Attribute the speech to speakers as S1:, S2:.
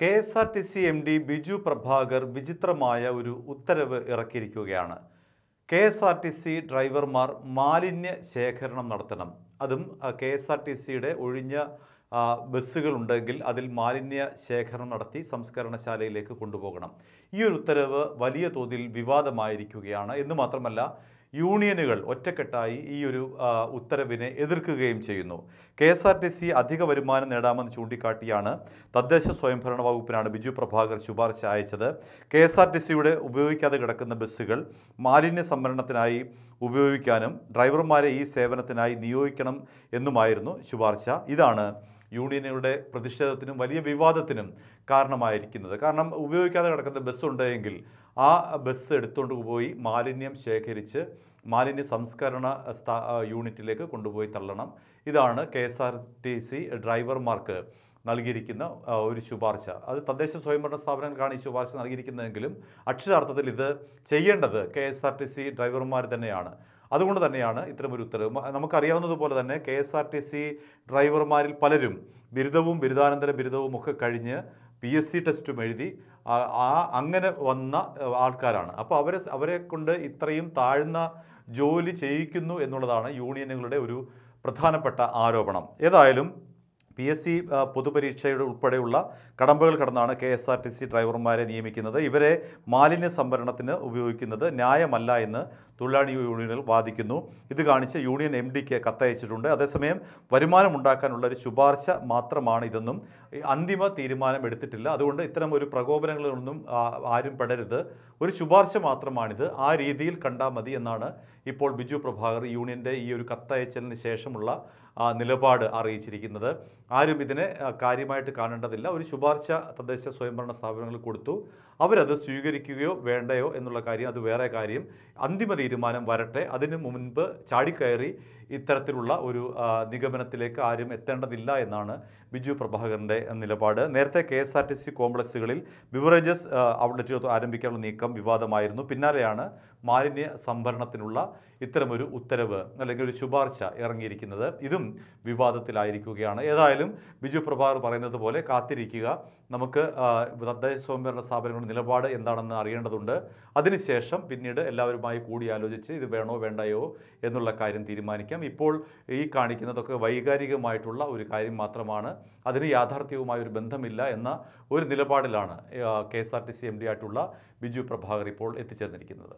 S1: K S R T C M D Biju Prabhakar വിചിത്രമായ ഒരു ഉത്തരവ് ഇറക്കിയിരിക്കുകയാണ് K S R T C ഡ്രൈവർമാർ മാലിന്യ ശേഖരണം നടത്തണം അതും കെ എസ് ആർ ടി സിയുടെ ഒഴിഞ്ഞ ബസ്സുകളുണ്ടെങ്കിൽ അതിൽ മാലിന്യ ശേഖരണം നടത്തി സംസ്കരണശാലയിലേക്ക് കൊണ്ടുപോകണം ഈ ഒരു ഉത്തരവ് വലിയ തോതിൽ വിവാദമായിരിക്കുകയാണ് എന്ന് മാത്രമല്ല യൂണിയനുകൾ ഒറ്റക്കെട്ടായി ഈ ഒരു ഉത്തരവിനെ എതിർക്കുകയും ചെയ്യുന്നു K S R T C അധിക വരുമാനം നേടാമെന്ന് ചൂണ്ടിക്കാട്ടിയാണ് തദ്ദേശ സ്വയംഭരണ വകുപ്പിനാണ് ബിജു പ്രഭാകർ ശുപാർശ അയച്ചത് കെ എസ് ആർ ടി സിയുടെ ഉപയോഗിക്കാതെ കിടക്കുന്ന ബസ്സുകൾ മാലിന്യ സംഭരണത്തിനായി ഉപയോഗിക്കാനും ഡ്രൈവർമാരെ ഈ സേവനത്തിനായി നിയോഗിക്കണം എന്നുമായിരുന്നു ശുപാർശ ഇതാണ് യൂണിയനുകളുടെ പ്രതിഷേധത്തിനും വലിയ വിവാദത്തിനും കാരണമായിരിക്കുന്നത് കാരണം ഉപയോഗിക്കാതെ കിടക്കുന്ന ബസ് ആ ബസ് എടുത്തുകൊണ്ട് പോയി മാലിന്യം ശേഖരിച്ച് മാലിന്യ സംസ്കരണ യൂണിറ്റിലേക്ക് കൊണ്ടുപോയി തള്ളണം ഇതാണ് K S R T C ഡ്രൈവർമാർക്ക് നൽകിയിരിക്കുന്ന ഒരു ശുപാർശ അത് തദ്ദേശ സ്വയംഭരണ സ്ഥാപനങ്ങൾക്കാണ് ഈ ശുപാർശ നൽകിയിരിക്കുന്നതെങ്കിലും അക്ഷരാർത്ഥത്തിൽ ഇത് ചെയ്യേണ്ടത് K S R T C ഡ്രൈവർമാർ തന്നെയാണ് അതുകൊണ്ട് തന്നെയാണ് ഇത്തരമൊരു ഉത്തരവ് നമുക്കറിയാവുന്നതുപോലെ തന്നെ K S R T C ഡ്രൈവർമാരിൽ പലരും ബിരുദവും ബിരുദാനന്തര ബിരുദവും ഒക്കെ കഴിഞ്ഞ് പി എസ് സി ടെസ്റ്റും എഴുതി ആ അങ്ങനെ വന്ന ആൾക്കാരാണ് അപ്പോൾ അവരെ അവരെ കൊണ്ട് ഇത്രയും താഴ്ന്ന ജോലി ചെയ്യിക്കുന്നു എന്നുള്ളതാണ് യൂണിയനുകളുടെ ഒരു പ്രധാനപ്പെട്ട ആരോപണം ഏതായാലും പി എസ് സി പൊതുപരീക്ഷയുടെ ഉൾപ്പെടെയുള്ള കടമ്പകൾ കടന്നാണ് K S R T C ഡ്രൈവർമാരെ നിയമിക്കുന്നത് ഇവരെ മാലിന്യ സംഭരണത്തിന് ഉപയോഗിക്കുന്നത് ന്യായമല്ല എന്ന് തൊഴിലാളി യൂണിയനുകൾ വാദിക്കുന്നു ഇത് കാണിച്ച് യൂണിയൻ എം ഡിക്ക് കത്തയച്ചിട്ടുണ്ട് അതേസമയം ഉണ്ടാക്കാനുള്ള ഒരു ശുപാർശ മാത്രമാണ് ഇതെന്നും അന്തിമ തീരുമാനം എടുത്തിട്ടില്ല അതുകൊണ്ട് ഇത്തരം ഒരു പ്രകോപനങ്ങളിലൊന്നും ആരും പെടരുത് ഒരു ശുപാർശ മാത്രമാണിത് ആ രീതിയിൽ കണ്ടാൽ മതി എന്നാണ് ഇപ്പോൾ ബിജു പ്രഭാകർ യൂണിയൻ്റെ ഈ ഒരു കത്തയച്ചലിന് ശേഷമുള്ള നിലപാട് അറിയിച്ചിരിക്കുന്നത് ആരും ഇതിനെ കാര്യമായിട്ട് കാണേണ്ടതില്ല ഒരു ശുപാർശ തദ്ദേശ സ്വയംഭരണ സ്ഥാപനങ്ങൾ കൊടുത്തു അവരത് സ്വീകരിക്കുകയോ വേണ്ടയോ എന്നുള്ള കാര്യം അത് വേറെ കാര്യം അന്തിമ തീരുമാനം വരട്ടെ അതിന് മുൻപ് ചാടിക്കയറി ഇത്തരത്തിലുള്ള ഒരു നിഗമനത്തിലേക്ക് ആരും എത്തേണ്ടതില്ല എന്നാണ് ബിജു പ്രഭാകരൻ്റെ നിലപാട് നേരത്തെ K S R T C കോംപ്ലക്സുകളിൽ ബിവറേജസ് ഔട്ട്ലെറ്റുകൾ ആരംഭിക്കാനുള്ള നീക്കം വിവാദമായിരുന്നു പിന്നാലെയാണ് മാലിന്യ സംഭരണത്തിനുള്ള ഇത്തരമൊരു ഉത്തരവ് അല്ലെങ്കിൽ ഒരു ശുപാർശ ഇറങ്ങിയിരിക്കുന്നത് ഇതും വിവാദത്തിലായിരിക്കുകയാണ് ഏതായാലും ബിജു പ്രഭാകർ പറയുന്നത് പോലെ കാത്തിരിക്കുക നമുക്ക് തദ്ദേശ സ്വയംഭരണ സ്ഥാപനങ്ങളുടെ നിലപാട് എന്താണെന്ന് അറിയേണ്ടതുണ്ട് അതിനുശേഷം പിന്നീട് എല്ലാവരുമായി കൂടിയാലോചിച്ച് ഇത് വേണോ വേണ്ടയോ എന്നുള്ള കാര്യം തീരുമാനിക്കാം ഇപ്പോൾ ഈ കാണിക്കുന്നതൊക്കെ വൈകാരികമായിട്ടുള്ള ഒരു കാര്യം മാത്രമാണ് അതിന് യാഥാർത്ഥ്യവുമായ ഒരു ബന്ധമില്ല എന്ന ഒരു നിലപാടിലാണ് K S R T C M D ആയിട്ടുള്ള ബിജു പ്രഭാകർ ഇപ്പോൾ എത്തിച്ചേർന്നിരിക്കുന്നത്